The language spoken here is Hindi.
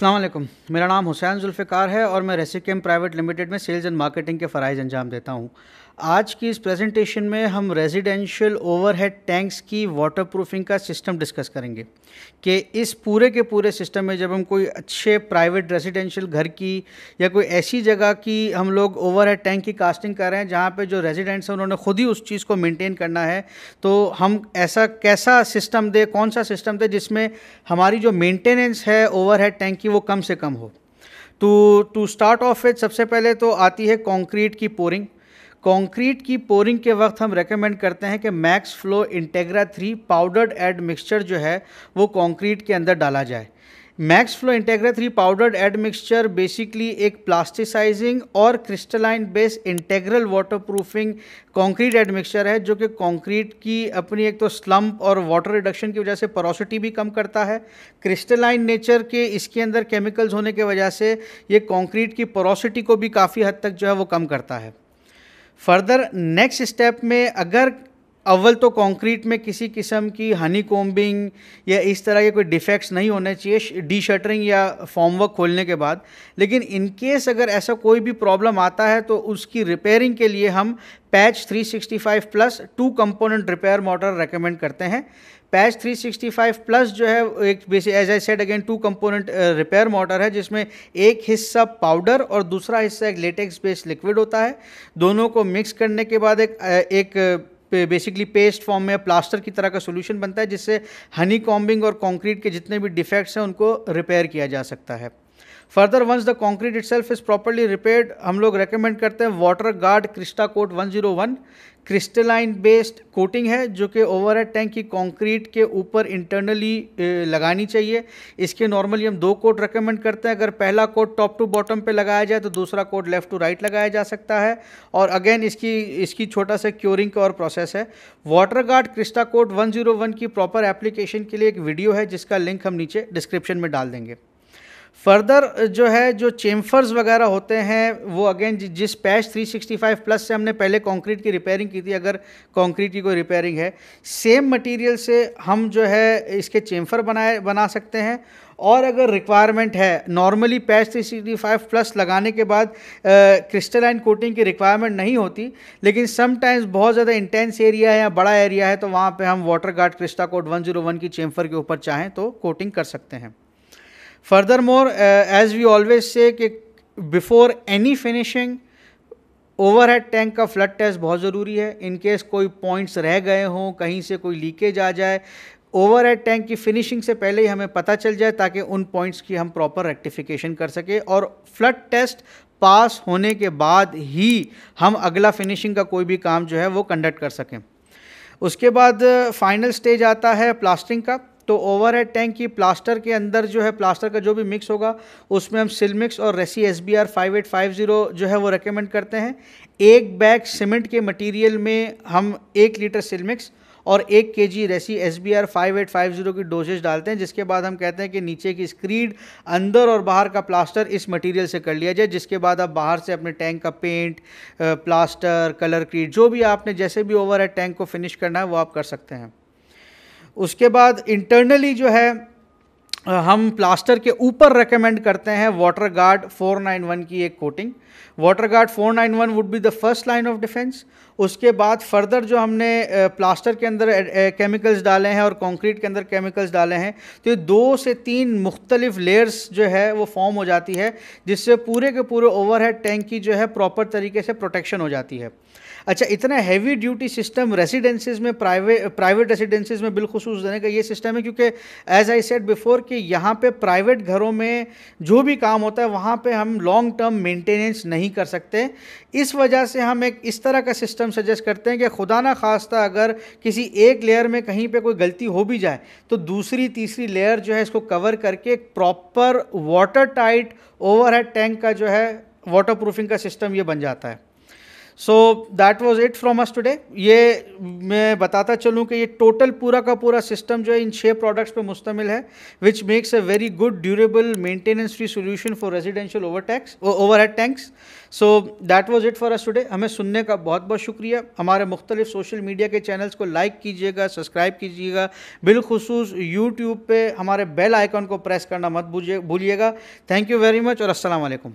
अल्लाम मेरा नाम हुसैन जुल्फ़िकार है और मैं रेसिकम प्राइवेट लिमिटेड में सेल्स एंड मार्केटिंग के फ़राइज अंजाम देता हूँ आज की इस प्रेजेंटेशन में हम रेजिडेंशियल ओवरहेड टैंक्स की वाटर प्रूफिंग का सिस्टम डिस्कस करेंगे कि इस पूरे के पूरे सिस्टम में जब हम कोई अच्छे प्राइवेट रेजिडेंशियल घर की या कोई ऐसी जगह की हम लोग ओवरहेड टैंक की कास्टिंग कर रहे हैं जहाँ पे जो रेजिडेंट्स हैं उन्होंने खुद ही उस चीज़ को मेनटेन करना है तो हम ऐसा कैसा सिस्टम दे कौन सा सिस्टम दे जिसमें हमारी जो मेनटेनेंस है ओवरहेड टैंक की वो कम से कम हो तो टू स्टार्ट ऑफ विथ सबसे पहले तो आती है कॉन्क्रीट की पोरिंग कंक्रीट की पोरिंग के वक्त हम रेकमेंड करते हैं कि Max Flow Integra three powdered admixture जो है वो कंक्रीट के अंदर डाला जाए Max Flow Integra three powdered admixture basically एक प्लास्टिसाइजिंग और crystalline based integral waterproofing concrete admixture है जो कि कंक्रीट की अपनी एक तो स्लम्प और वाटर रिडक्शन की वजह से पोरोसिटी भी कम करता है क्रिस्टलाइन नेचर के इसके अंदर केमिकल्स होने की के वजह से ये कंक्रीट की पोरोसिटी को भी काफ़ी हद तक जो है वो कम करता है फर्दर नेक्स्ट स्टेप में अगर अव्वल तो कंक्रीट में किसी किस्म की हनी कोम्बिंग या इस तरह के कोई डिफेक्ट्स नहीं होने चाहिए डी शटरिंग या फॉर्मवर्क खोलने के बाद लेकिन इन केस अगर ऐसा कोई भी प्रॉब्लम आता है तो उसकी रिपेयरिंग के लिए हम patch 365 plus two component repair mortar recommend करते हैं पैच 365 प्लस जो है एक as I said again two component repair mortar है जिसमें एक हिस्सा पाउडर और दूसरा हिस्सा एक लेटेक्स बेस्ड लिक्विड होता है दोनों को मिक्स करने के बाद एक uh, एक बेसिकली पेस्ट फॉर्म में प्लास्टर की तरह का सोल्यूशन बनता है जिससे हनी कॉम्बिंग और कॉन्क्रीट के जितने भी डिफेक्ट्स हैं उनको रिपेयर किया जा सकता है further once the concrete itself is properly repaired हम लोग रेकमेंड करते हैं water guard crysta coat 101 crystalline based coating है जो कि ओवर हेड टैंक की कॉन्क्रीट के ऊपर इंटरनली लगानी चाहिए इसके नॉर्मली हम दो कोट रिकमेंड करते हैं अगर पहला कोट टॉप टू बॉटम पे लगाया जाए तो दूसरा कोट लेफ्ट टू राइट लगाया जा सकता है और अगेन इसकी इसकी छोटा सा क्योरिंग का और प्रोसेस है water guard crysta coat one की प्रॉपर एप्लीकेशन के लिए एक वीडियो है जिसका लिंक हम नीचे डिस्क्रिप्शन में डाल देंगे फर्दर जो है जो चेम्फर्स वगैरह होते हैं वो अगेन जिस पैच 365 प्लस से हमने पहले कंक्रीट की रिपेयरिंग की थी अगर कंक्रीट की कोई रिपेयरिंग है सेम मटेरियल से हम जो है इसके चेम्फर बनाए बना सकते हैं और अगर रिक्वायरमेंट है नॉर्मली पैच 365 प्लस लगाने के बाद क्रिस्टलाइन कोटिंग की रिक्वायरमेंट नहीं होती लेकिन समटाइम्स बहुत ज़्यादा इंटेंस एरिया है या बड़ा एरिया है तो वहाँ पे हम वाटर गार्ड क्रिस्टा कोड 101 की चेम्फर के ऊपर चाहें तो कोटिंग कर सकते हैं furthermore as we always say कि before any finishing overhead tank का फ्लड टेस्ट बहुत ज़रूरी है इन केस कोई पॉइंट्स रह गए हों कहीं से कोई लीकेज आ जाए ओवर हेड टैंक की फिनिशिंग से पहले ही हमें पता चल जाए ताकि उन पॉइंट्स की हम प्रॉपर रेक्टिफिकेशन कर सकें और फ्लड टेस्ट पास होने के बाद ही हम अगला फिनिशिंग का कोई भी काम जो है वो कंडक्ट कर सकें उसके बाद फाइनल uh, स्टेज आता है प्लास्टिंग का तो ओवर हेड टैंक की प्लास्टर के अंदर जो है प्लास्टर का जो भी मिक्स होगा उसमें हम सिलमिक्स और रेसी S B R five eight five zero जो है वो रेकमेंड करते हैं एक बैग सीमेंट के मटेरियल में हम एक लीटर सिलमिक्स और एक के जी रेसी S B R five eight five zero की डोजेज डालते हैं जिसके बाद हम कहते हैं कि नीचे की स्क्रीड अंदर और बाहर का प्लास्टर इस मटेरियल से कर लिया जाए जिसके बाद आप बाहर से अपने टैंक का पेंट प्लास्टर कलर क्रीड जो भी आपने जैसे भी ओवर है टैंक को फिनिश करना है वो आप कर सकते हैं उसके बाद इंटरनली जो है हम प्लास्टर के ऊपर रेकमेंड करते हैं वाटर गार्ड 491 की एक coating water guard 491 would be the first line of defence उसके बाद फर्दर जो हमने प्लास्टर के अंदर केमिकल्स डाले हैं और कंक्रीट के अंदर केमिकल्स डाले हैं तो ये दो से तीन मुख्तलिफ लेयर्स जो है वो फॉर्म हो जाती है जिससे पूरे के पूरे ओवरहेड टैंक की जो है प्रॉपर तरीके से प्रोटेक्शन हो जाती है अच्छा इतना हैवी ड्यूटी सिस्टम रेसिडेंसीज में प्राइवेट प्राइवेट रेसिडेंसीज में बिलखसूस देने का ये सिस्टम है क्योंकि एज आई सेड बिफोर कि यहाँ पे प्राइवेट घरों में जो भी काम होता है वहाँ पे हम लॉन्ग टर्म मेंटेनेंस नहीं कर सकते इस वजह से हम एक इस तरह का सिस्टम सिस्टम सजेस्ट करते हैं कि खुदा ना खास्ता अगर किसी एक लेयर में कहीं पे कोई गलती हो भी जाए तो दूसरी तीसरी लेयर जो है इसको कवर करके proper watertight over tank का जो है वाटर प्रूफिंग का सिस्टम ये बन जाता है so that was it from us today ये मैं बताता चलूँ कि ये टोटल पूरा का पूरा सिस्टम जो है इन छः प्रोडक्ट्स पे मुश्तमिल है which makes a very good durable maintenance free solution for residential over tax overhead tanks so that was it for us today हमें सुनने का बहुत बहुत शुक्रिया हमारे मुख्तलिफ सोशल मीडिया के चैनल्स को लाइक कीजिएगा सब्सक्राइब कीजिएगा बिलखसूस यूट्यूब पर हमारे बेल आइकॉन को प्रेस करना मत भूलिएगा थैंक यू वेरी मच और असलकम